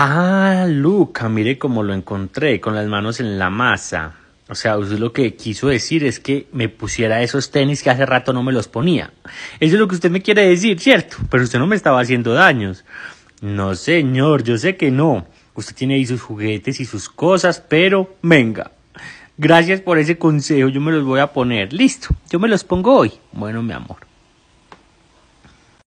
Ah, Luca, mire cómo lo encontré, con las manos en la masa. O sea, usted lo que quiso decir es que me pusiera esos tenis que hace rato no me los ponía. Eso es lo que usted me quiere decir, ¿cierto? Pero usted no me estaba haciendo daños. No, señor, yo sé que no. Usted tiene ahí sus juguetes y sus cosas, pero venga. Gracias por ese consejo, yo me los voy a poner. Listo, yo me los pongo hoy. Bueno, mi amor.